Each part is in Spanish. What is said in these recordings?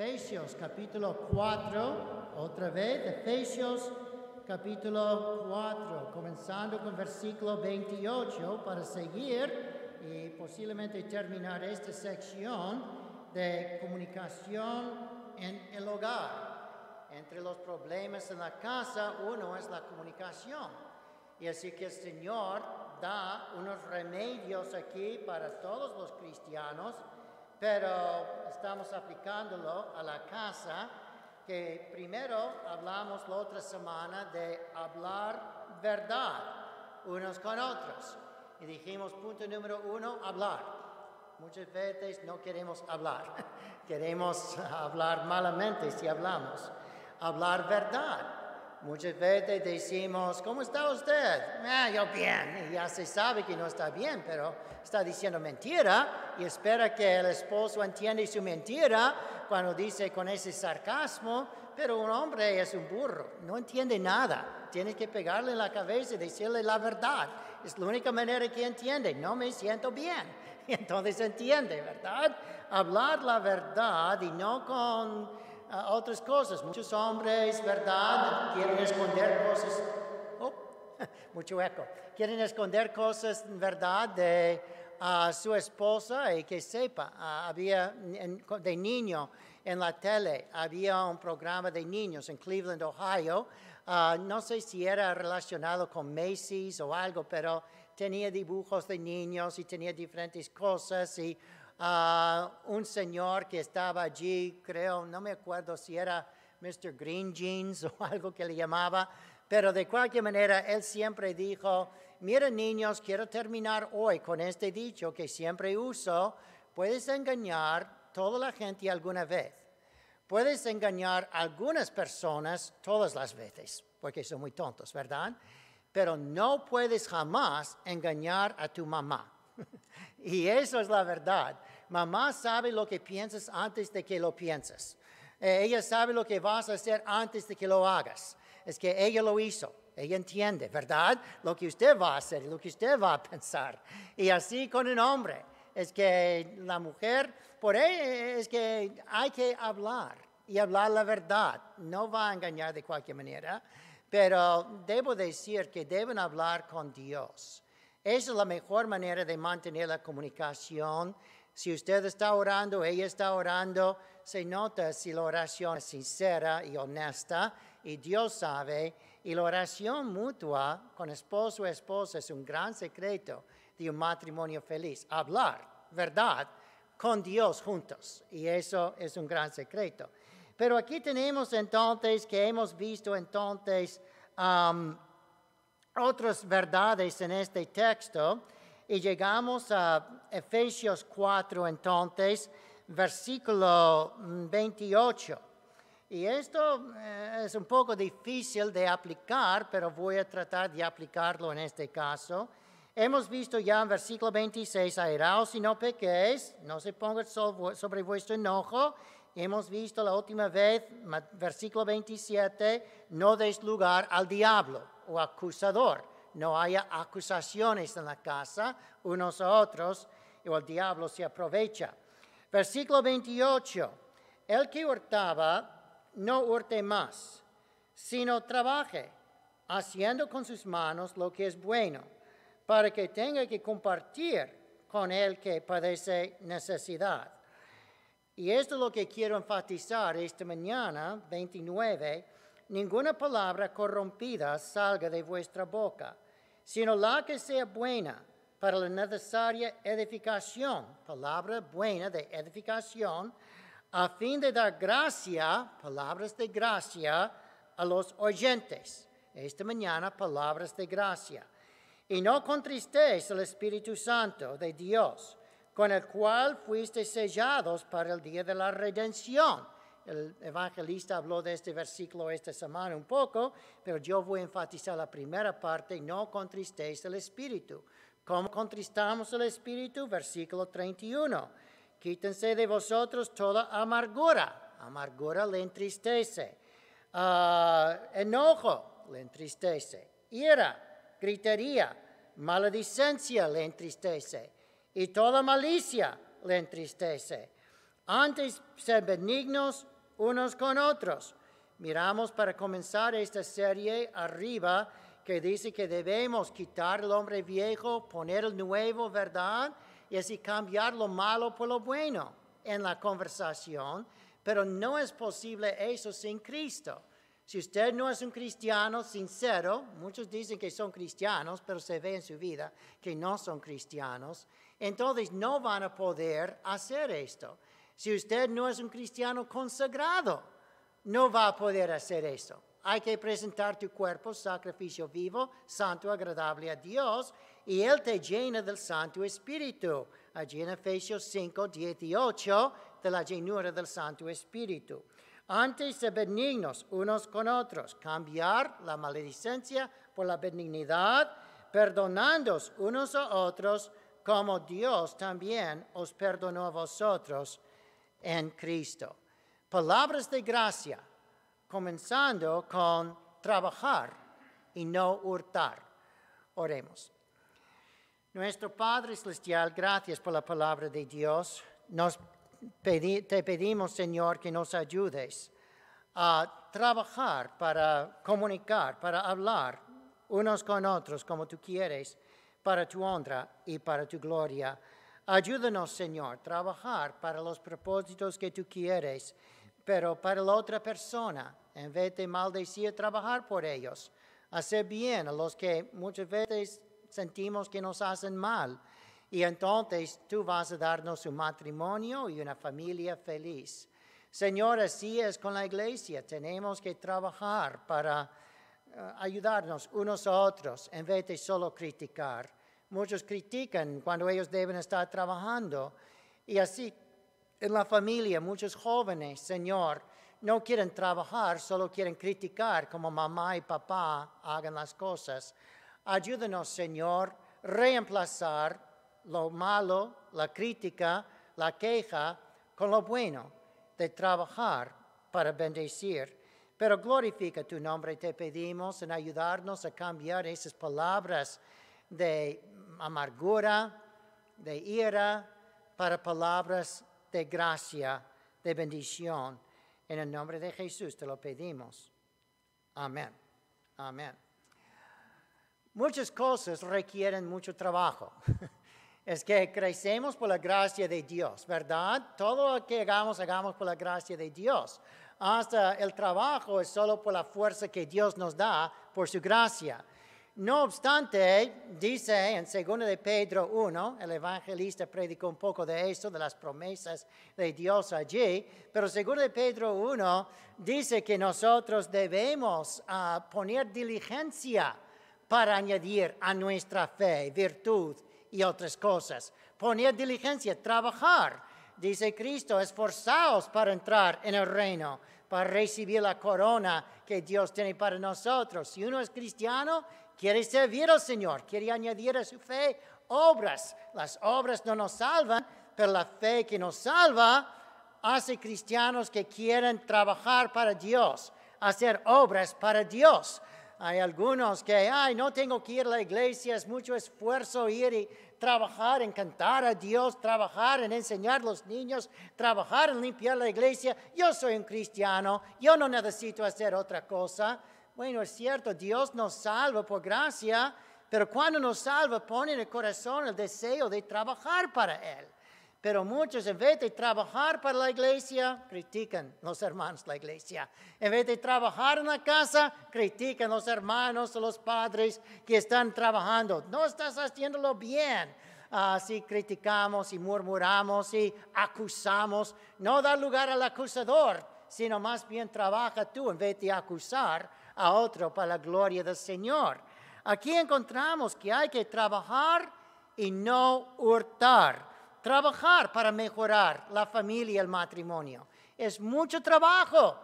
Efesios capítulo 4, otra vez, Efesios capítulo 4, comenzando con versículo 28 para seguir y posiblemente terminar esta sección de comunicación en el hogar. Entre los problemas en la casa, uno es la comunicación. Y así que el Señor da unos remedios aquí para todos los cristianos pero estamos aplicándolo a la casa, que primero hablamos la otra semana de hablar verdad unos con otros. Y dijimos, punto número uno, hablar. Muchas veces no queremos hablar, queremos hablar malamente si hablamos. Hablar verdad Muchas veces decimos, ¿cómo está usted? Ah, yo bien. ya se sabe que no está bien, pero está diciendo mentira y espera que el esposo entienda su mentira cuando dice con ese sarcasmo, pero un hombre es un burro, no entiende nada. Tiene que pegarle en la cabeza y decirle la verdad. Es la única manera que entiende. No me siento bien. Y entonces entiende, ¿verdad? Hablar la verdad y no con otras cosas. Muchos hombres, ¿verdad? Quieren esconder cosas. Oh, mucho eco. Quieren esconder cosas, ¿verdad? De a su esposa y que sepa. había de niño en la tele, había un programa de niños en Cleveland, Ohio. Ah, no sé si era relacionado con Macy's o algo, pero tenía dibujos de niños y tenía diferentes cosas y a un señor que estaba allí, creo, no me acuerdo si era Mr. Green Jeans o algo que le llamaba, pero de cualquier manera él siempre dijo, mira niños, quiero terminar hoy con este dicho que siempre uso, puedes engañar toda la gente alguna vez, puedes engañar a algunas personas todas las veces, porque son muy tontos, ¿verdad? Pero no puedes jamás engañar a tu mamá y eso es la verdad. Mamá sabe lo que piensas antes de que lo pienses. Eh, ella sabe lo que vas a hacer antes de que lo hagas. Es que ella lo hizo. Ella entiende, ¿verdad? Lo que usted va a hacer, y lo que usted va a pensar. Y así con un hombre. Es que la mujer, por ella, es que hay que hablar y hablar la verdad. No va a engañar de cualquier manera, pero debo decir que deben hablar con Dios. Esa es la mejor manera de mantener la comunicación. Si usted está orando, ella está orando, se nota si la oración es sincera y honesta y Dios sabe. Y la oración mutua con esposo o esposa es un gran secreto de un matrimonio feliz. Hablar, ¿verdad? Con Dios juntos. Y eso es un gran secreto. Pero aquí tenemos entonces que hemos visto entonces otras verdades en este texto y llegamos a Efesios 4 entonces, versículo 28. Mm, y esto eh, es un poco difícil de aplicar, pero voy a tratar de aplicarlo en este caso. Hemos visto ya en versículo 26, airaos y no pequéis, no se ponga sobre vuestro enojo, Hemos visto la última vez, versículo 27, no des lugar al diablo o acusador. No haya acusaciones en la casa unos a otros o el diablo se aprovecha. Versículo 28, el que hurtaba no hurte más, sino trabaje, haciendo con sus manos lo que es bueno, para que tenga que compartir con el que padece necesidad. Y esto es lo que quiero enfatizar esta mañana, 29. Ninguna palabra corrompida salga de vuestra boca, sino la que sea buena para la necesaria edificación, palabra buena de edificación, a fin de dar gracia, palabras de gracia, a los oyentes. Esta mañana, palabras de gracia. Y no contristéis el Espíritu Santo de Dios con el cual fuiste sellados para el día de la redención. El evangelista habló de este versículo esta semana un poco, pero yo voy a enfatizar la primera parte, no contristéis el Espíritu. ¿Cómo contristamos el Espíritu? Versículo 31. Quítense de vosotros toda amargura. Amargura le entristece. Ah, enojo le entristece. Ira, gritería, maledicencia le entristece y toda malicia le entristece. Antes ser benignos unos con otros. Miramos para comenzar esta serie arriba que dice que debemos quitar el hombre viejo, poner el nuevo, ¿verdad? Y así cambiar lo malo por lo bueno en la conversación. Pero no es posible eso sin Cristo. Si usted no es un cristiano sincero, muchos dicen que son cristianos, pero se ve en su vida que no son cristianos entonces no van a poder hacer esto. Si usted no es un cristiano consagrado, no va a poder hacer esto. Hay que presentar tu cuerpo, sacrificio vivo, santo, agradable a Dios, y Él te llena del Santo Espíritu. Allí en Efesios 5, 18, de la llenura del Santo Espíritu. Antes de benignos unos con otros, cambiar la maledicencia por la benignidad, perdonándos unos a otros, como Dios también os perdonó a vosotros en Cristo. Palabras de gracia, comenzando con trabajar y no hurtar. Oremos. Nuestro Padre Celestial, gracias por la palabra de Dios. Nos te pedimos, Señor, que nos ayudes a trabajar para comunicar, para hablar unos con otros como tú quieres para tu honra y para tu gloria. Ayúdanos, Señor, a trabajar para los propósitos que tú quieres, pero para la otra persona, en vez de maldecir, trabajar por ellos, hacer bien a los que muchas veces sentimos que nos hacen mal. Y entonces tú vas a darnos un matrimonio y una familia feliz. Señor, así es con la iglesia. Tenemos que trabajar para eh, ayudarnos unos a otros en vez de solo criticar muchos critican cuando ellos deben estar trabajando. Y así en la familia muchos jóvenes, Señor, no quieren trabajar, solo quieren criticar como mamá y papá hagan las cosas. ayúdenos Señor, reemplazar lo malo, la crítica, la queja, con lo bueno de trabajar para bendecir. Pero glorifica tu nombre, te pedimos, en ayudarnos a cambiar esas palabras de amargura, de ira, para palabras de gracia, de bendición. En el nombre de Jesús te lo pedimos. Amén. Amén. Muchas cosas requieren mucho trabajo. Es que crecemos por la gracia de Dios, ¿verdad? Todo lo que hagamos, hagamos por la gracia de Dios. Hasta el trabajo es solo por la fuerza que Dios nos da por su gracia. No obstante, dice en segundo de Pedro 1, el evangelista predicó un poco de eso, de las promesas de Dios allí, pero 2 de Pedro 1 dice que nosotros debemos ah, poner diligencia para añadir a nuestra fe virtud y otras cosas. Poner diligencia, trabajar, dice Cristo, esforzaos para entrar en el reino, para recibir la corona que Dios tiene para nosotros. Si uno es cristiano, quiere servir al Señor, quiere añadir a su fe obras. Las obras no nos salvan, pero la fe que nos salva hace cristianos que quieren trabajar para Dios, hacer obras para Dios. Hay algunos que, ay, no tengo que ir a la iglesia, es mucho esfuerzo ir y trabajar en cantar a Dios, trabajar en enseñar a los niños, trabajar en limpiar la iglesia. Yo soy un cristiano, yo no necesito hacer otra cosa. Bueno, es cierto, Dios nos salva por gracia, pero cuando nos salva pone en el corazón el deseo de trabajar para Él. Pero muchos en vez de trabajar para la iglesia, critican los hermanos la iglesia. En vez de trabajar en la casa, critican los hermanos o los padres que están trabajando. No estás haciéndolo bien. Así ah, criticamos y murmuramos y acusamos, no da lugar al acusador, sino más bien trabaja tú en vez de acusar a otro para la gloria del Señor. Aquí encontramos que hay que trabajar y no hurtar. Trabajar para mejorar la familia y el matrimonio. Es mucho trabajo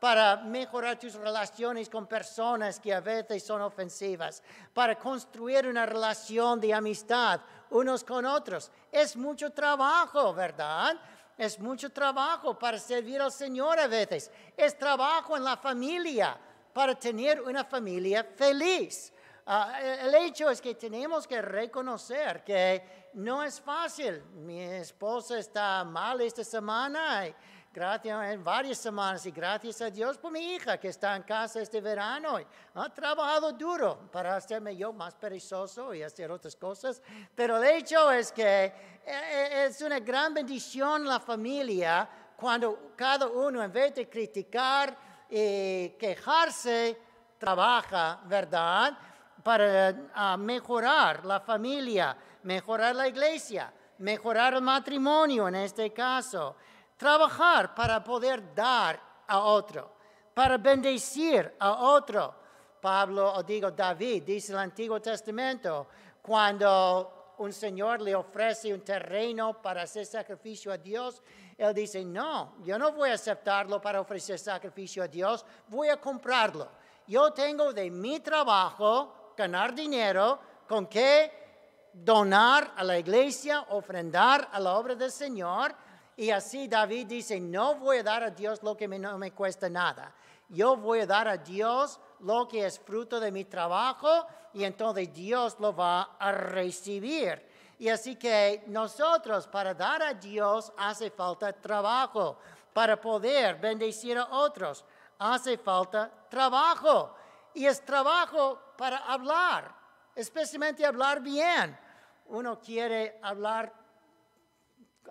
para mejorar tus relaciones con personas que a veces son ofensivas, para construir una relación de amistad unos con otros. Es mucho trabajo, ¿verdad? Es mucho trabajo para servir al Señor a veces. Es trabajo en la familia para tener una familia feliz. Ah, e-, el hecho es que tenemos que reconocer que no es fácil. Mi esposa está mal esta semana, gracias, en varias semanas, y gracias a Dios por mi hija que está en casa este verano. Y ha trabajado duro para hacerme yo más perezoso y hacer otras cosas. Pero el hecho es que e-, e-, es una gran bendición la familia cuando cada uno, en vez de criticar, y quejarse trabaja, ¿verdad? Para ah, mejorar la familia, mejorar la iglesia, mejorar el matrimonio en este caso. Trabajar para poder dar a otro, para bendecir a otro. Pablo, o digo David, dice el Antiguo Testamento, cuando un señor le ofrece un terreno para hacer sacrificio a Dios, él dice, no, yo no voy a aceptarlo para ofrecer sacrificio a Dios, voy a comprarlo. Yo tengo de mi trabajo ganar dinero con que donar a la iglesia, ofrendar a la obra del Señor. Y así David dice, no voy a dar a Dios lo que no me cuesta nada. Yo voy a dar a Dios lo que es fruto de mi trabajo y entonces Dios lo va a recibir. Y así que nosotros para dar a Dios hace falta trabajo. Para poder bendecir a otros hace falta trabajo. Y es trabajo para hablar, especialmente hablar bien. Uno quiere hablar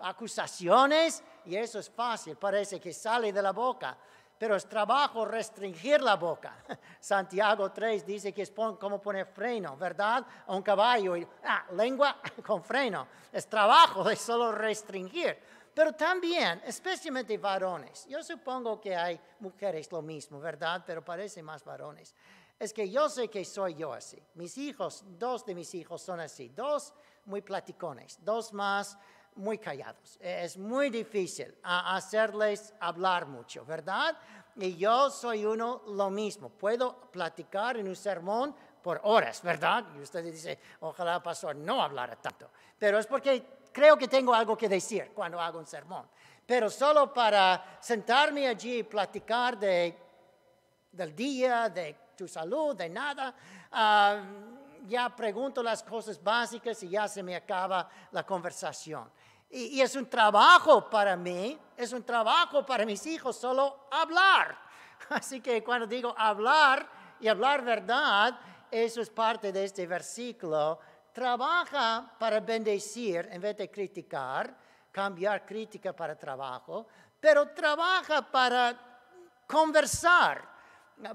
acusaciones y eso es fácil, parece que sale de la boca pero es trabajo restringir la boca. Santiago 3 dice que es como poner freno, ¿verdad? A un caballo, y, ah, lengua con freno. Es trabajo de solo restringir. Pero también, especialmente varones, yo supongo que hay mujeres lo mismo, ¿verdad? Pero parece más varones. Es que yo sé que soy yo así. Mis hijos, dos de mis hijos son así, dos muy platicones, dos más muy callados. Es muy difícil hacerles hablar mucho, ¿verdad? Y yo soy uno lo mismo. Puedo platicar en un sermón por horas, ¿verdad? Y usted dice, ojalá pastor no hablara tanto. Pero es porque creo que tengo algo que decir cuando hago un sermón. Pero solo para sentarme allí y platicar de, del día, de tu salud, de nada, ah, ya pregunto las cosas básicas y ya se me acaba la conversación. Y, es un trabajo para mí, es un trabajo para mis hijos solo hablar. Así que cuando digo hablar y hablar verdad, eso es parte de este versículo. Trabaja para bendecir en vez de criticar, cambiar crítica para trabajo, pero trabaja para conversar.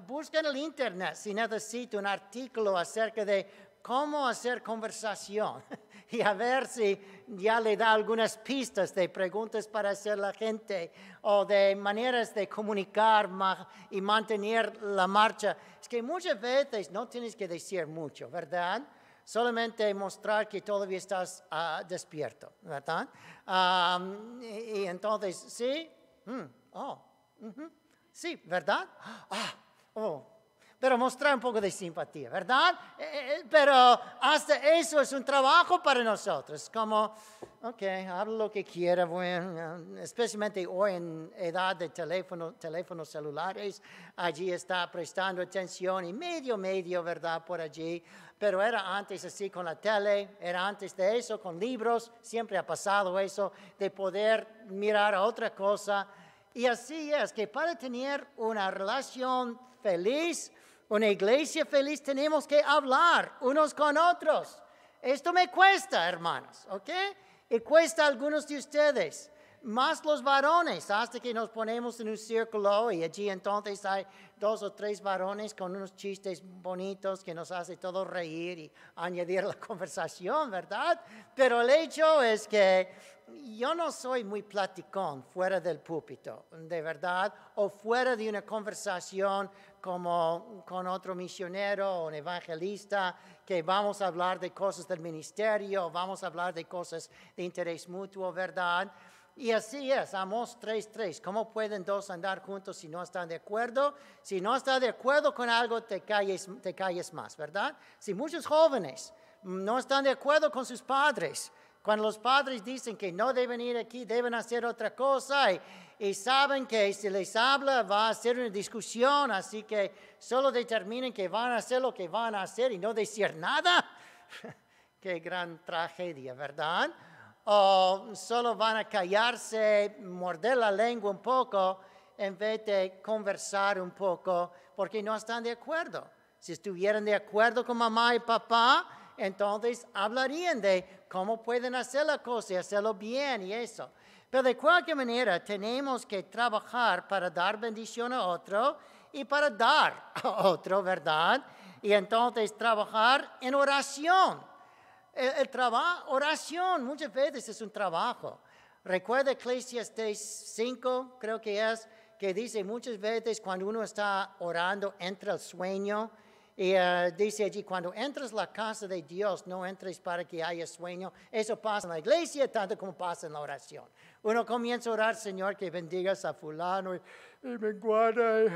Busca en el internet si necesito un artículo acerca de cómo hacer conversación y a ver si ya le da algunas pistas de preguntas para hacer la gente o de maneras de comunicar y mantener la marcha. Es que muchas veces no tienes que decir mucho, ¿verdad? Solamente mostrar que todavía estás ah, despierto, ¿verdad? y, entonces, sí, mm, oh, sí, ¿verdad? Ah, oh, pero mostrar un poco de simpatía, ¿verdad? Eh, eh, eh, pero hasta eso es un trabajo para nosotros, como, ok, hablo lo que quiera, bueno, especialmente hoy en edad de teléfono, teléfonos celulares, allí está prestando atención y medio, medio, ¿verdad? Por allí, pero era antes así con la tele, era antes de eso con libros, siempre ha pasado eso, de poder mirar a otra cosa. Y así es que para tener una relación feliz una iglesia feliz tenemos que hablar unos con otros. Esto me cuesta, hermanos, ¿ok? Y cuesta a algunos de ustedes más los varones, hasta que nos ponemos en un círculo y allí entonces hay dos o tres varones con unos chistes bonitos que nos hace todo reír y añadir la conversación, ¿verdad? Pero el hecho es que yo no soy muy platicón fuera del púlpito, de verdad, o fuera de una conversación como con otro misionero o un evangelista, que vamos a hablar de cosas del ministerio, vamos a hablar de cosas de interés mutuo, ¿verdad? Y así es, Amos 3.3. ¿Cómo pueden dos andar juntos si no están de acuerdo? Si no estás de acuerdo con algo, te calles, te calles más, ¿verdad? Si muchos jóvenes no están de acuerdo con sus padres, cuando los padres dicen que no deben ir aquí, deben hacer otra cosa y, y, saben que si les habla va a ser una discusión, así que solo determinen que van a hacer lo que van a hacer y no decir nada. Qué gran tragedia, ¿verdad? o solo van a callarse, morder la lengua un poco en vez de conversar un poco porque no están de acuerdo. Si estuvieran de acuerdo con mamá y papá, entonces hablarían de cómo pueden hacer la cosa y hacerlo bien y eso. Pero de cualquier manera tenemos que trabajar para dar bendición a otro y para dar a otro, ¿verdad? Y entonces trabajar en oración el, trabajo, oración muchas veces es un trabajo. Recuerda Ecclesiastes 5, creo que es, que dice muchas veces cuando uno está orando, entra el sueño. Y eh, dice allí, cuando entras la casa de Dios, no entres para que haya sueño. Eso pasa en la iglesia tanto como pasa en la oración. Uno comienza a orar, Señor, que bendigas a fulano y, me guarda.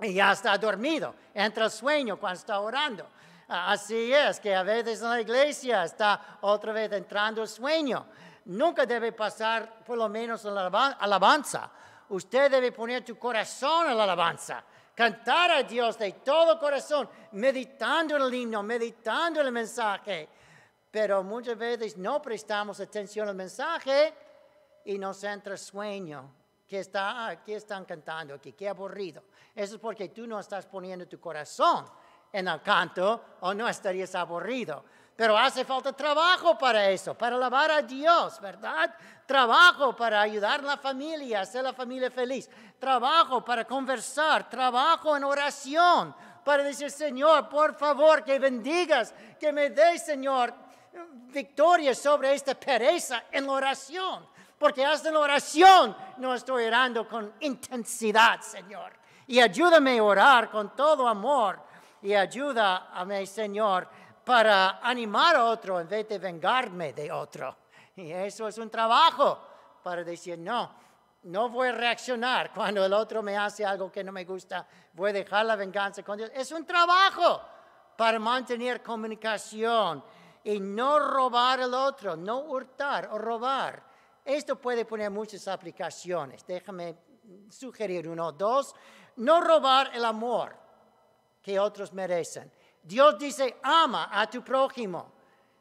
y ya está dormido. Entra el sueño cuando está orando. Así es, que a veces en la iglesia está otra vez entrando el sueño. Nunca debe pasar por lo menos en la alabanza. Usted debe poner tu corazón en la alabanza. Cantar a Dios de todo corazón, meditando el himno, meditando el mensaje. Pero muchas veces no prestamos atención al mensaje y nos entra el sueño que está, aquí ¿qué están cantando aquí? Qué aburrido. Eso es porque tú no estás poniendo tu corazón en el canto o no estarías aburrido. Pero hace falta trabajo para eso, para alabar a Dios, ¿verdad? Trabajo para ayudar a la familia, hacer la familia feliz. Trabajo para conversar, trabajo en oración, para decir, Señor, por favor, que bendigas, que me des, Señor, victoria sobre esta pereza en la oración. Porque hasta en la oración no estoy orando con intensidad, Señor. Y ayúdame a orar con todo amor y ayuda a mi Señor para animar a otro en vez de vengarme de otro. Y eso es un trabajo para decir, no, no voy a reaccionar cuando el otro me hace algo que no me gusta, voy a dejar la venganza con Dios. Es un trabajo para mantener comunicación y no robar al otro, no hurtar o robar. Esto puede poner muchas aplicaciones. Déjame sugerir uno dos. No robar el amor que otros merecen. Dios dice, ama a tu prójimo.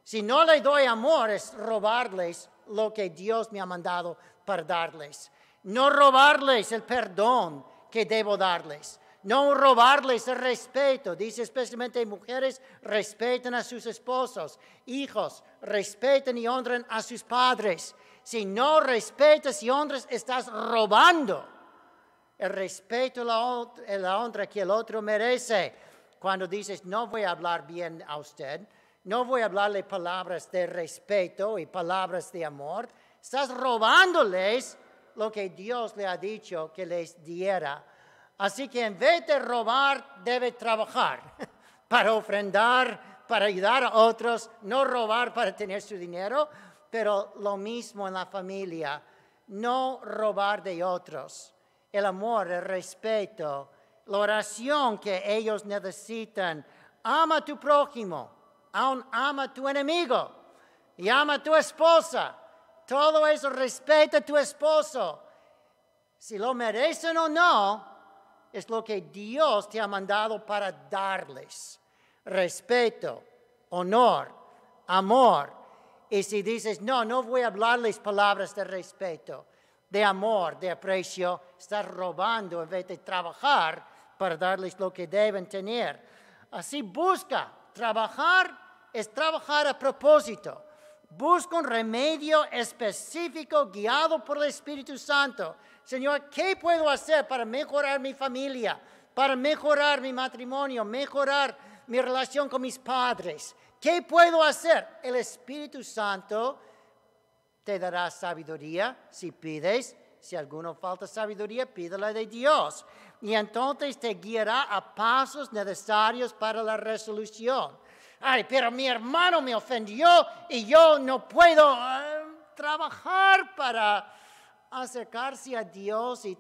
Si no le doy amor es robarles lo que Dios me ha mandado para darles. No robarles el perdón que debo darles. No robarles el respeto. Dice especialmente mujeres, respeten a sus esposos. Hijos, respeten y honren a sus padres. Si no respetas y honras, estás robando el respeto a eh, la honra que el otro merece. Cuando dices, no voy a hablar bien a usted, no voy a hablarle palabras de respeto y palabras de amor, estás robándoles lo que Dios le ha dicho que les diera. Así que en vez de robar, debe trabajar para ofrendar, para ayudar a otros, no robar para tener su dinero, pero lo mismo en la familia, no robar de otros el amor, el respeto, la oración que ellos necesitan. Ama a tu prójimo, aún ama a tu enemigo y ama a tu esposa. Todo eso respeta a tu esposo. Si lo merecen o no, es lo que Dios te ha mandado para darles. Respeto, honor, amor. Y si dices, no, no voy a hablarles palabras de respeto de amor, de aprecio, estar robando en vez de trabajar para darles lo que deben tener. Así busca, trabajar es trabajar a propósito. Busca un remedio específico guiado por el Espíritu Santo. Señor, ¿qué puedo hacer para mejorar mi familia, para mejorar mi matrimonio, mejorar mi relación con mis padres? ¿Qué puedo hacer? El Espíritu Santo te dará sabiduría si pides. Si alguno falta sabiduría, pídela de Dios. Y entonces te guiará a pasos necesarios para la resolución. Ay, pero mi hermano me ofendió y yo no puedo eh, trabajar para acercarse a Dios y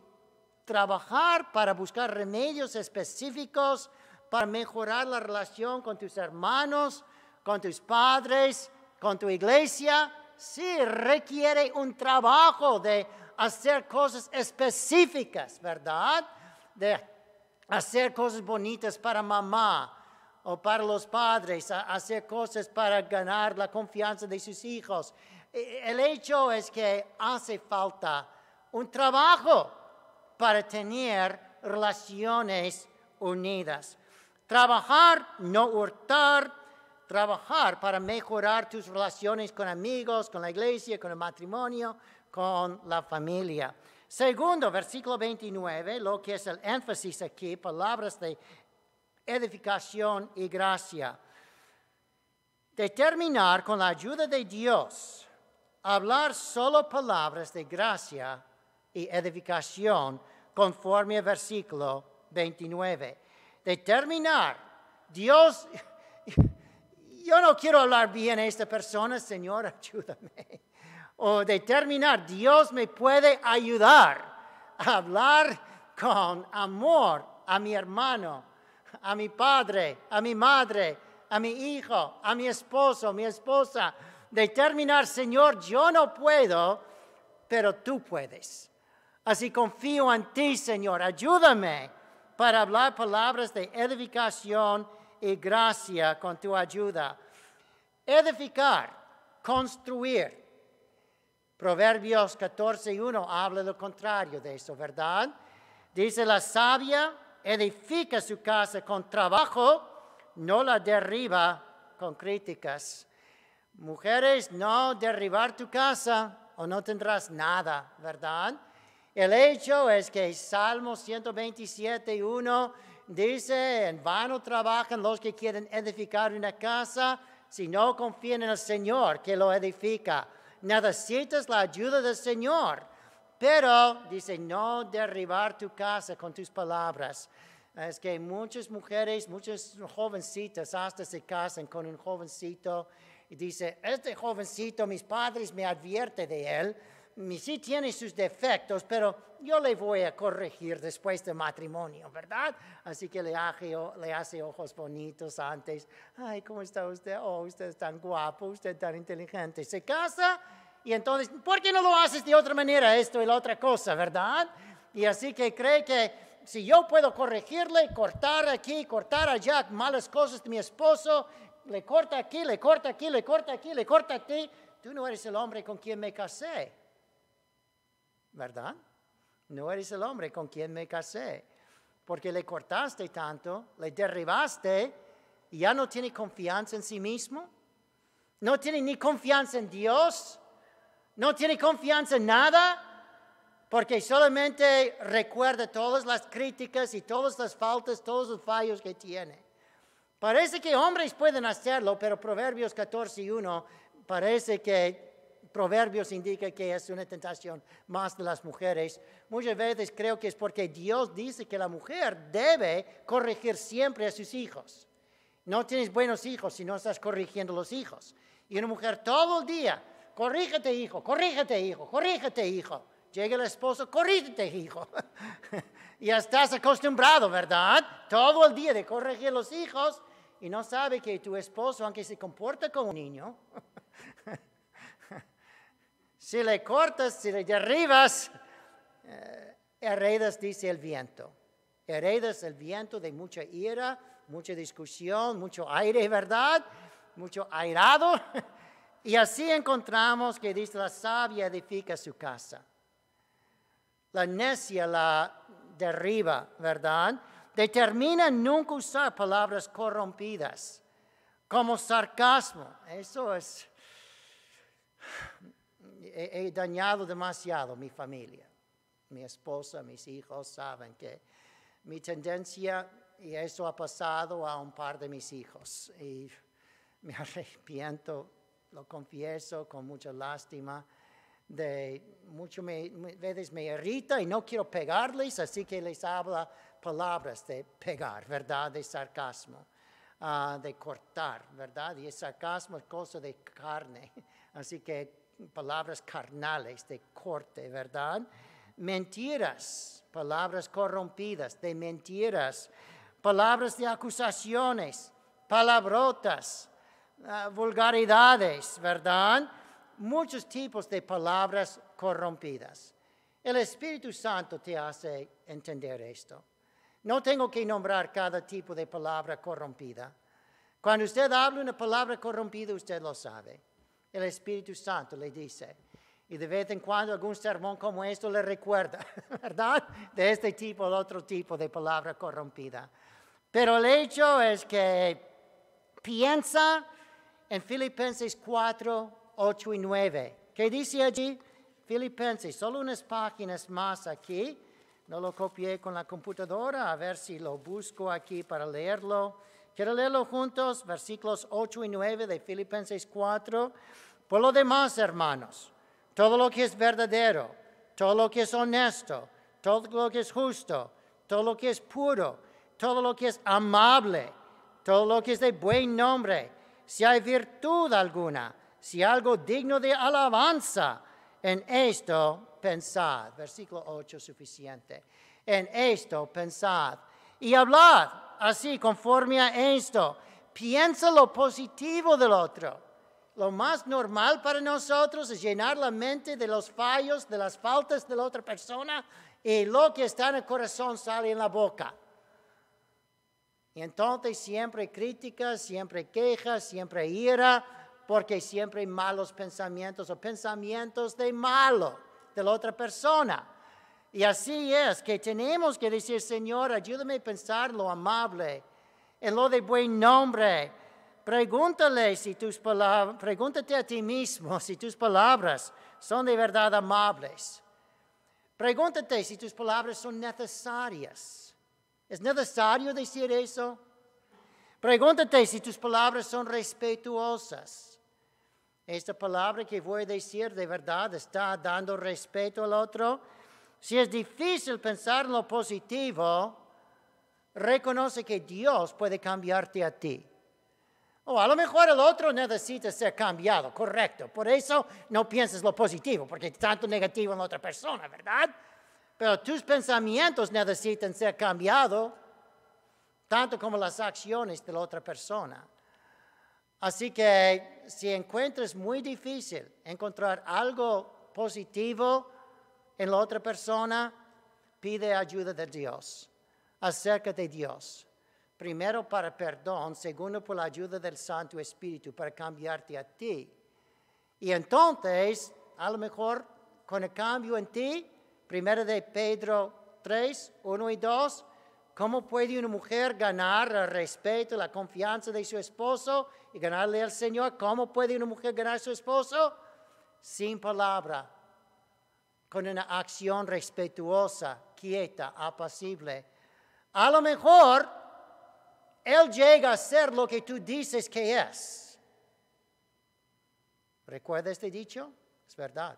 trabajar para buscar remedios específicos para mejorar la relación con tus hermanos, con tus padres, con tu iglesia sí requiere un trabajo de hacer cosas específicas, ¿verdad? De hacer cosas bonitas para mamá o para los padres, hacer cosas para ganar la confianza de sus hijos. E, el hecho es que hace falta un trabajo para tener relaciones unidas. Trabajar, no hurtar, trabajar para mejorar tus relaciones con amigos, con la iglesia, con el matrimonio, con la familia. Segundo, versículo 29, lo que es el énfasis aquí, palabras de edificación y gracia. Determinar con la ayuda de Dios, hablar solo palabras de gracia y edificación conforme al versículo 29. Determinar, Dios, yo no quiero hablar bien a esta persona, Señor, ayúdame. O determinar, Dios me puede ayudar a hablar con amor a mi hermano, a mi padre, a mi madre, a mi hijo, a mi esposo, mi esposa. Determinar, Señor, yo no puedo, pero tú puedes. Así confío en ti, Señor. Ayúdame para hablar palabras de edificación y gracia con tu ayuda. Edificar, construir. Proverbios 14.1 habla lo contrario de eso, ¿verdad? Dice la sabia edifica su casa con trabajo, no la derriba con críticas. Mujeres, no derribar tu casa o no tendrás nada, ¿verdad? El hecho es que Salmo 127, 1 dice, en vano trabajan los que quieren edificar una casa, si no confían en el Señor que lo edifica. Nada Necesitas la ayuda del Señor, pero dice, no derribar tu casa con tus palabras. Es que muchas mujeres, muchas jovencitas hasta se casan con un jovencito y dice, este jovencito, mis padres me advierte de él, mi sí tiene sus defectos, pero yo le voy a corregir después del matrimonio, ¿verdad? Así que le hace, le hace ojos bonitos antes. Ay, ¿cómo está usted? Oh, usted es tan guapo, usted es tan inteligente. Se casa y entonces, ¿por qué no lo haces de otra manera esto y la otra cosa, verdad? Y así que cree que si yo puedo corregirle, cortar aquí, cortar allá, malas cosas de mi esposo, le corta aquí, le corta aquí, le corta aquí, le corta aquí, tú no eres el hombre con quien me casé. ¿verdad? No eres el hombre con quien me casé, porque le cortaste tanto, le derribaste y ya no tiene confianza en sí mismo, no tiene ni confianza en Dios, no tiene confianza en nada, porque solamente recuerda todas las críticas y todas las faltas, todos los fallos que tiene. Parece que hombres pueden hacerlo, pero Proverbios y 1 parece que Proverbios indica que es una tentación más de las mujeres. Muchas veces creo que es porque Dios dice que la mujer debe corregir siempre a sus hijos. No tienes buenos hijos si no estás corrigiendo los hijos. Y una mujer todo el día, corrígete hijo, corrígete hijo, corrígete hijo. Llega el esposo, corrígete hijo. ya estás acostumbrado, ¿verdad? Todo el día de corregir los hijos y no sabe que tu esposo, aunque se comporta como un niño, Si le cortas, si le derribas, eh, heredas, dice el viento. Heredas el viento de mucha ira, mucha discusión, mucho aire, ¿verdad? Mucho airado. Y así encontramos que dice la sabia edifica su casa. La necia la derriba, ¿verdad? Determina nunca usar palabras corrompidas, como sarcasmo. Eso es he, dañado demasiado mi familia. Mi esposa, mis hijos saben que mi tendencia, y eso ha pasado a un par de mis hijos, y me arrepiento, lo confieso con mucha lástima, de mucho me, veces me irrita y no quiero pegarles, así que les habla palabras de pegar, ¿verdad? De sarcasmo, ah, de cortar, ¿verdad? Y el sarcasmo es cosa de carne, así que palabras carnales de corte, ¿verdad? Mentiras, palabras corrompidas, de mentiras, palabras de acusaciones, palabrotas, ah, vulgaridades, ¿verdad? Muchos tipos de palabras corrompidas. El Espíritu Santo te hace entender esto. No tengo que nombrar cada tipo de palabra corrompida. Cuando usted habla una palabra corrompida, usted lo sabe el Espíritu Santo le dice. Y de vez en cuando algún sermón como esto le recuerda, ¿verdad? De este tipo, el otro tipo de palabra corrompida. Pero el hecho es que piensa en Filipenses 4, 8 y 9. ¿Qué dice allí? Filipenses, solo unas páginas más aquí. No lo copié con la computadora, a ver si lo busco aquí para leerlo. Quiero leerlo juntos, versículos 8 y 9 de Filipenses 4. Por lo demás, hermanos, todo lo que es verdadero, todo lo que es honesto, todo lo que es justo, todo lo que es puro, todo lo que es amable, todo lo que es de buen nombre, si hay virtud alguna, si algo digno de alabanza, en esto pensad. Versículo 8 suficiente. En esto pensad. Y hablad así conforme a esto. Piensa lo positivo del otro lo más normal para nosotros es llenar la mente de los fallos, de las faltas de la otra persona y lo que está en el corazón sale en la boca. Y entonces siempre hay críticas, siempre hay quejas, siempre ira, porque siempre hay malos pensamientos o pensamientos de malo de la otra persona. Y así es que tenemos que decir, Señor, ayúdame a pensar lo amable, en lo de buen nombre, Pregúntale si tus palabras, pregúntate a ti mismo si tus palabras son de verdad amables. Pregúntate si tus palabras son necesarias. ¿Es necesario decir eso? Pregúntate si tus palabras son respetuosas. Esta palabra que voy a decir de verdad está dando respeto al otro. Si es difícil pensar en lo positivo, reconoce que Dios puede cambiarte a ti. O a lo mejor el otro necesita ser cambiado, correcto. Por eso no pienses lo positivo, porque hay tanto negativo en la otra persona, ¿verdad? Pero tus pensamientos necesitan ser cambiados, tanto como las acciones de la otra persona. Así que si encuentras muy difícil encontrar algo positivo en la otra persona, pide ayuda de Dios. acerca de Dios primero para perdón, segundo por la ayuda del Santo Espíritu para cambiarte a ti. Y entonces, a lo mejor con el cambio en ti, primero de Pedro 3, 1 y 2, ¿cómo puede una mujer ganar el respeto, la confianza de su esposo y ganarle al Señor? ¿Cómo puede una mujer ganar a su esposo? Sin palabra, con una acción respetuosa, quieta, apacible. A lo mejor él llega a ser lo que tú dices que es. ¿Recuerda este dicho? Es verdad.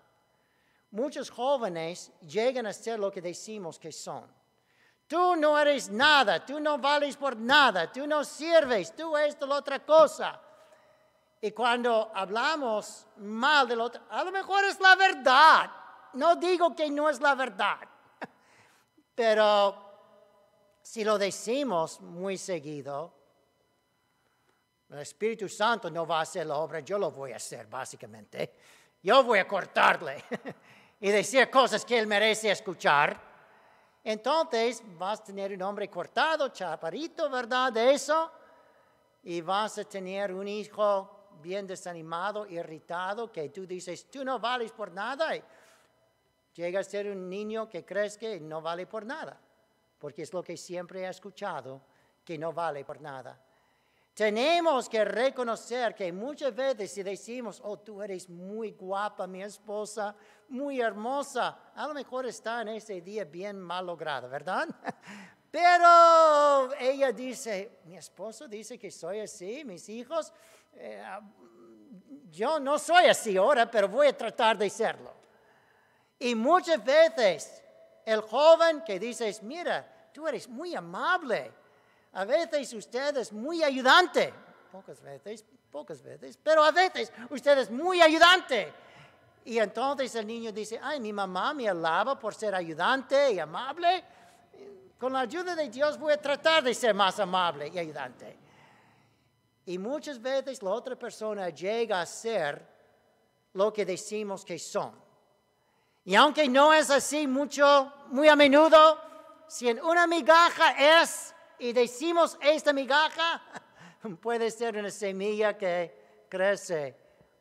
Muchos jóvenes llegan a ser lo que decimos que son. Tú no eres nada, tú no vales por nada, tú no sirves, tú esto, la otra cosa. Y cuando hablamos mal del otro, a lo mejor es la verdad. No digo que no es la verdad, pero si lo decimos muy seguido, el Espíritu Santo no va a hacer la obra, yo lo voy a hacer básicamente. Yo voy a cortarle y decir cosas que él merece escuchar. Entonces vas a tener un hombre cortado, chaparito, ¿verdad? De eso. Y vas a tener un hijo bien desanimado, irritado, que tú dices, tú no vales por nada. Y llega a ser un niño que crees que no vale por nada porque es lo que siempre he escuchado, que no vale por nada. Tenemos que reconocer que muchas veces si decimos, oh, tú eres muy guapa, mi esposa, muy hermosa, a lo mejor está en ese día bien malograda, ¿verdad? Pero ella dice, mi esposo dice que soy así, mis hijos, eh, yo no soy así ahora, pero voy a tratar de serlo. Y muchas veces el joven que es mira, tú eres muy amable. A veces usted es muy ayudante. Pocas veces, pocas veces, pero a veces usted es muy ayudante. Y entonces el niño dice, ay, mi mamá me alaba por ser ayudante y amable. Con la ayuda de Dios voy a tratar de ser más amable y ayudante. Y muchas veces la otra persona llega a ser lo que decimos que son. Y aunque no es así mucho, muy a menudo, si en una migaja es y decimos esta migaja, puede ser una semilla que crece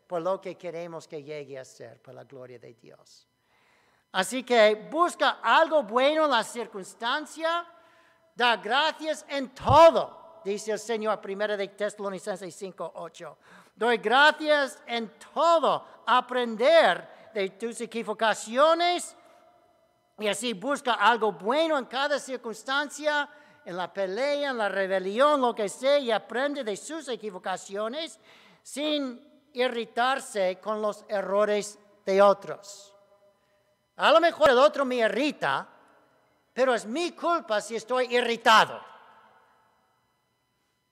por lo que queremos que llegue a ser, por la gloria de Dios. Así que busca algo bueno en la circunstancia, da gracias en todo, dice el Señor, primera de Tesalonicenses 5, 8. Doy gracias en todo, aprender de tus equivocaciones y así busca algo bueno en cada circunstancia, en la pelea, en la rebelión, lo que sea, y aprende de sus equivocaciones sin irritarse con los errores de otros. A lo mejor el otro me irrita, pero es mi culpa si estoy irritado.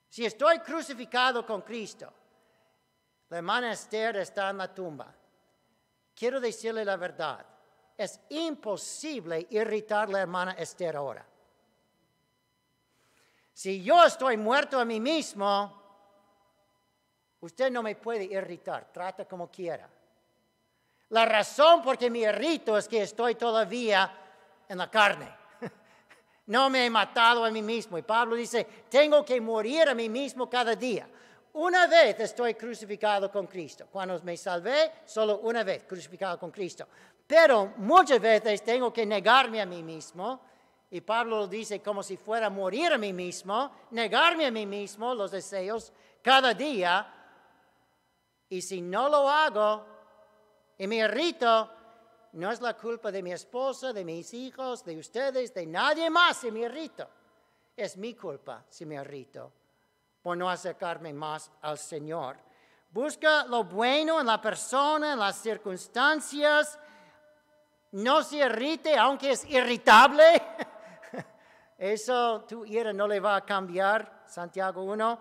Si estoy crucificado con Cristo, la manester está en la tumba. Quiero decirle la verdad. Es imposible irritar a la hermana Esther ahora. Si yo estoy muerto a mí mismo, usted no me puede irritar, trata como quiera. La razón por que me irrito es que estoy todavía en la carne. No me he matado a mí mismo. Y Pablo dice, tengo que morir a mí mismo cada día una vez estoy crucificado con Cristo. Cuando me salvé, solo una vez crucificado con Cristo. Pero muchas veces tengo que negarme a mí mismo. Y Pablo lo dice como si fuera a morir a mí mismo, negarme a mí mismo los deseos cada día. Y si no lo hago y me irrito, no es la culpa de mi esposa, de mis hijos, de ustedes, de nadie más si me irrito. Es mi culpa si me irrito por no acercarme más al Señor. Busca lo bueno en la persona, en las circunstancias. No se irrite, aunque es irritable. Eso tu ira no le va a cambiar, Santiago 1.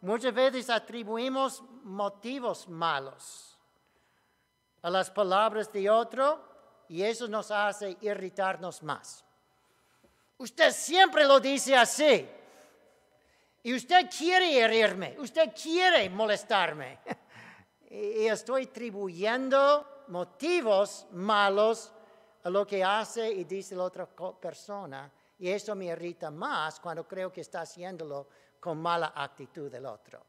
Muchas veces atribuimos motivos malos a las palabras de otro y eso nos hace irritarnos más. Usted siempre lo dice así. Y usted quiere herirme, usted quiere molestarme. y estoy atribuyendo motivos malos a lo que hace y dice la otra persona. Y eso me irrita más cuando creo que está haciéndolo con mala actitud del otro.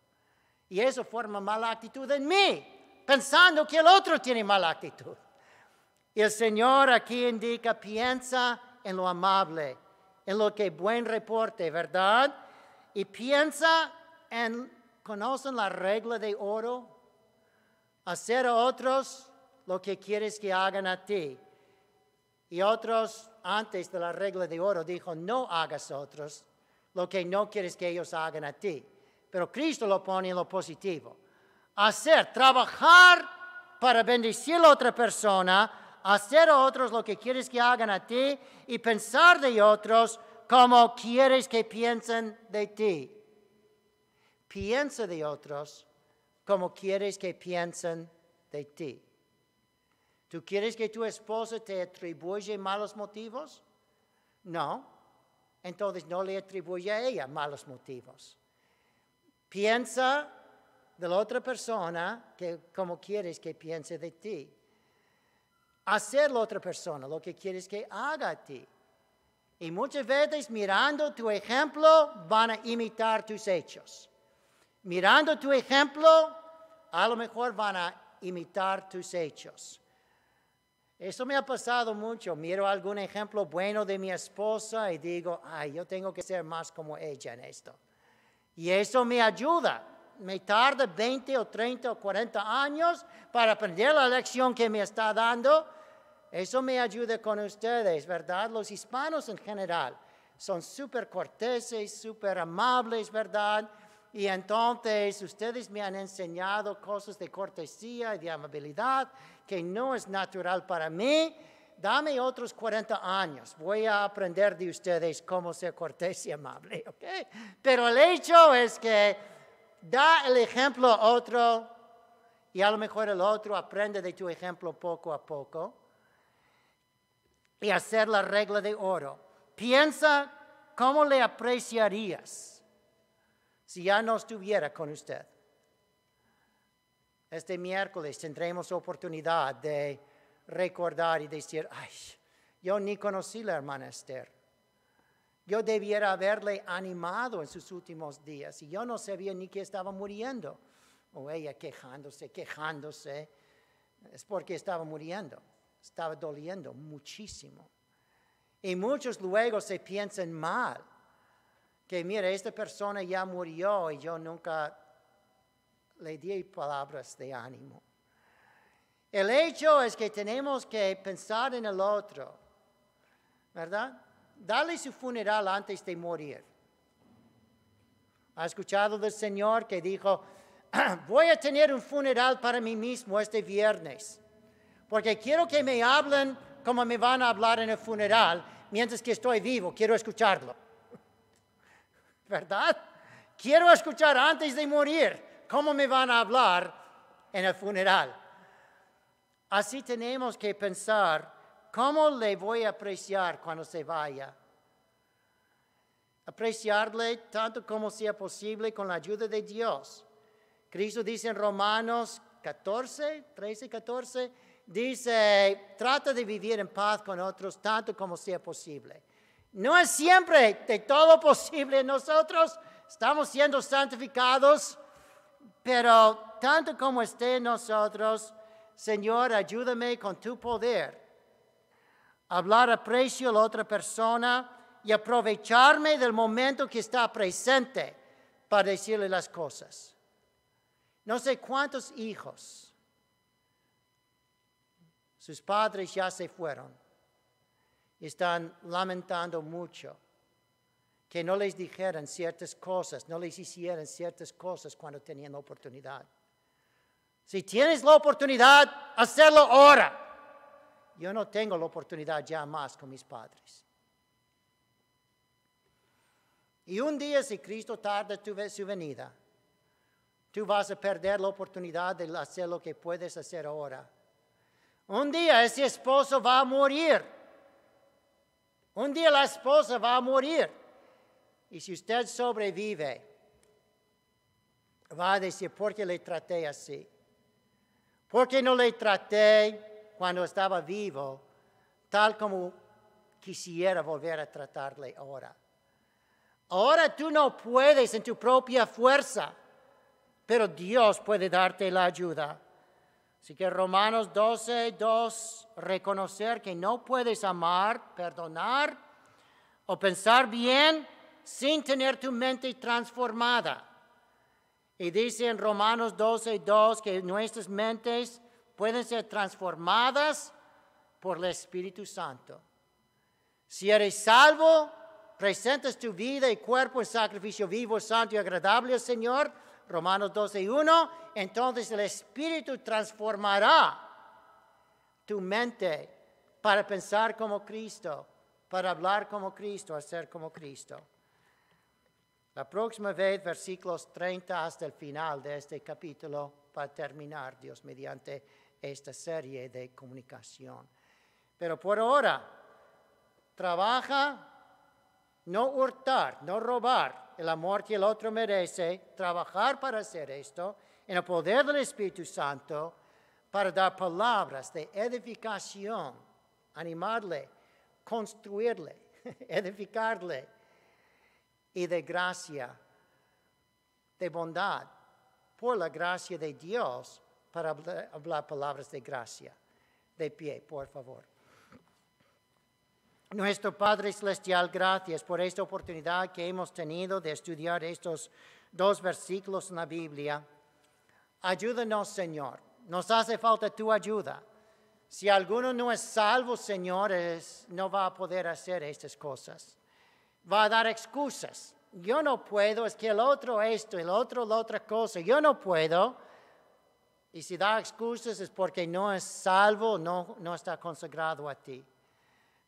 Y eso forma mala actitud en mí, pensando que el otro tiene mala actitud. Y el Señor aquí indica, piensa en lo amable, en lo que buen reporte, ¿verdad? y piensa en, ¿conocen la regla de oro? Hacer a otros lo que quieres que hagan a ti. Y otros, antes de la regla de oro, dijo, no hagas a otros lo que no quieres que ellos hagan a ti. Pero Cristo lo pone en lo positivo. Hacer, trabajar para bendecir a otra persona, hacer a otros lo que quieres que hagan a ti y pensar de otros como quieres que piensen de ti. Piensa de otros como quieres que piensen de ti. ¿Tú quieres que tu esposa te atribuye malos motivos? No. Entonces no le atribuye a ella malos motivos. Piensa de la otra persona que, como quieres que piense de ti. Hacer la otra persona lo que quieres que haga a ti. Y muchas veces mirando tu ejemplo van a imitar tus hechos. Mirando tu ejemplo, a lo mejor van a imitar tus hechos. Eso me ha pasado mucho. Miro algún ejemplo bueno de mi esposa y digo, ay, yo tengo que ser más como ella en esto. Y eso me ayuda. Me tarda 20 o 30 o 40 años para aprender la lección que me está dando eso me ayuda con ustedes, ¿verdad? Los hispanos en general son súper corteses, súper amables, ¿verdad? Y entonces ustedes me han enseñado cosas de cortesía y de amabilidad que no es natural para mí. Dame otros 40 años, voy a aprender de ustedes cómo ser cortés y amable, ¿ok? Pero el hecho es que da el ejemplo a otro y a lo mejor el otro aprende de tu ejemplo poco a poco y hacer la regla de oro. Piensa cómo le apreciarías si ya no estuviera con usted. Este miércoles tendremos oportunidad de recordar y decir, ay, yo ni conocí la hermana Yo debiera haberle animado en sus últimos días y yo no sabía ni que estaba muriendo. O ella quejándose, quejándose, es porque estaba muriendo estaba doliendo muchísimo. Y muchos luego se piensan mal, que mira, esta persona ya murió y yo nunca le di palabras de ánimo. El hecho es que tenemos que pensar en el otro, ¿verdad? Dale su funeral antes de morir. ¿Ha escuchado del Señor que dijo, voy a tener un funeral para mí mismo este viernes? porque quiero que me hablen como me van a hablar en el funeral mientras que estoy vivo, quiero escucharlo. ¿Verdad? Quiero escuchar antes de morir cómo me van a hablar en el funeral. Así tenemos que pensar cómo le voy a apreciar cuando se vaya. Apreciarle tanto como sea posible con la ayuda de Dios. Cristo dice en Romanos 14, 13, 14, dice, trata de vivir en paz con otros tanto como sea posible. No es siempre de todo posible. Nosotros estamos siendo santificados, pero tanto como esté nosotros, Señor, ayúdame con tu poder. Hablar aprecio a la otra persona y aprovecharme del momento que está presente para decirle las cosas. No sé cuántos hijos sus padres ya se fueron. Están lamentando mucho que no les dijeran ciertas cosas, no les hicieran ciertas cosas cuando tenían oportunidad. Si tienes la oportunidad, hacerlo ahora. Yo no tengo la oportunidad ya más con mis padres. Y un día, si Cristo tarda tu, su venida, tú vas a perder la oportunidad de hacer lo que puedes hacer ahora un día ese esposo va a morir. Un día la esposa va a morir. Y si usted sobrevive, va a decir, ¿por qué le traté así? ¿Por qué no le traté cuando estaba vivo, tal como quisiera volver a tratarle ahora? Ahora tú no puedes en tu propia fuerza, pero Dios puede darte la ayuda. Así que Romanos 12, 2, reconocer que no puedes amar, perdonar o pensar bien sin tener tu mente transformada. Y dice en Romanos 12, 2 que nuestras mentes pueden ser transformadas por el Espíritu Santo. Si eres salvo, presentas tu vida y cuerpo en sacrificio vivo, santo y agradable al Señor, Romanos 12 y 1, entonces el Espíritu transformará tu mente para pensar como Cristo, para hablar como Cristo, hacer como Cristo. La próxima vez, versículos 30 hasta el final de este capítulo, para terminar, Dios, mediante esta serie de comunicación. Pero por ahora, trabaja no hurtar, no robar, el amor que el otro merece, trabajar para hacer esto, en el poder del Espíritu Santo, para dar palabras de edificación, animarle, construirle, edificarle, y de gracia, de bondad, por la gracia de Dios, para hablar palabras de gracia. De pie, por favor. Nuestro Padre Celestial, gracias por esta oportunidad que hemos tenido de estudiar estos dos versículos en la Biblia. Ayúdanos, Señor. Nos hace falta tu ayuda. Si alguno no es salvo, Señor, no va a poder hacer estas cosas. Va a dar excusas. Yo no puedo, es que el otro esto, el otro la otra cosa. Yo no puedo. Y si da excusas es porque no es salvo, no, no está consagrado a ti.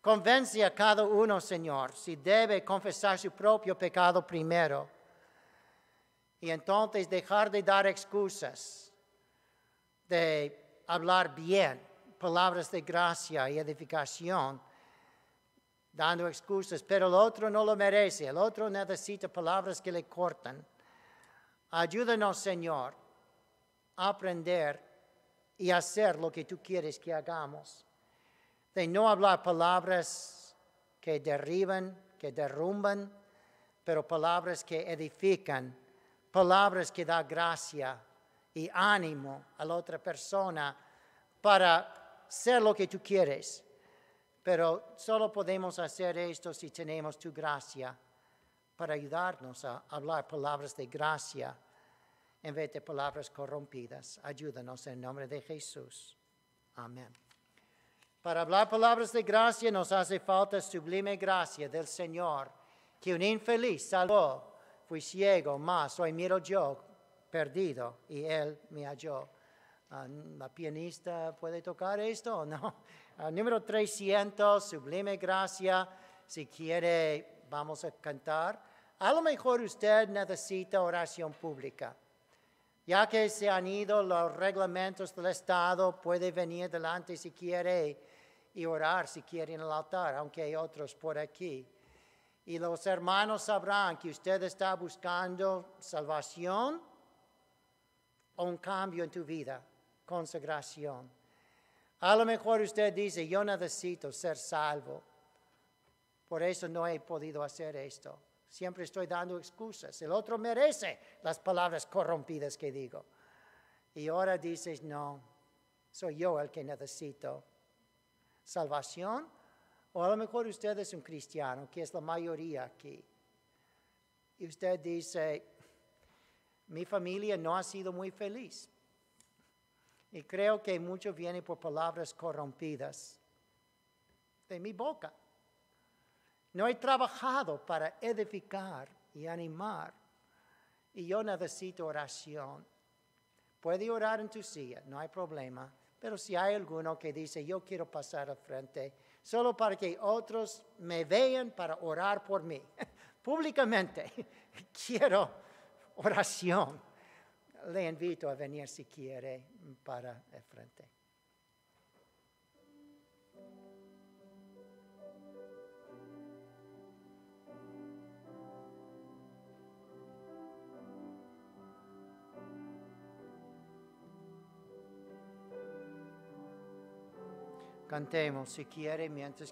Convence a cada uno, Señor, si debe confesar su propio pecado primero y entonces dejar de dar excusas, de hablar bien, palabras de gracia y edificación, dando excusas, pero el otro no lo merece, el otro necesita palabras que le cortan. Ayúdanos, Señor, a aprender y hacer lo que tú quieres que hagamos de no hablar palabras que derriban, que derrumban, pero palabras que edifican, palabras que dan gracia y ánimo a la otra persona para ser lo que tú quieres. Pero solo podemos hacer esto si tenemos tu gracia para ayudarnos a hablar palabras de gracia en vez de palabras corrompidas. Ayúdanos en nombre de Jesús. Amén. Para hablar palabras de gracia nos hace falta sublime gracia del Señor, que un infeliz salvó. Fui ciego, mas hoy miro yo, perdido, y Él me halló. Ah, ¿La pianista puede tocar esto o no? Ah, número 300, sublime gracia. Si quiere, vamos a cantar. A lo mejor usted necesita oración pública. Ya que se han ido los reglamentos del Estado, puede venir delante si quiere y orar si quieren en el altar, aunque hay otros por aquí. Y los hermanos sabrán que usted está buscando salvación o un cambio en tu vida, consagración. A lo mejor usted dice, yo necesito ser salvo, por eso no he podido hacer esto. Siempre estoy dando excusas. El otro merece las palabras corrompidas que digo. Y ahora dices, no, soy yo el que necesito salvación, o a lo mejor usted es un cristiano, que es la mayoría aquí, y usted dice, mi familia no ha sido muy feliz. Y creo que mucho viene por palabras corrompidas de mi boca. No he trabajado para edificar y animar. Y yo necesito oración. Puede orar en tu silla, no hay problema. Pero si hay alguno que dice, yo quiero pasar al frente, solo para que otros me vean para orar por mí, públicamente, quiero oración. Le invito a venir si quiere para el frente. Cantemos si quiere mientras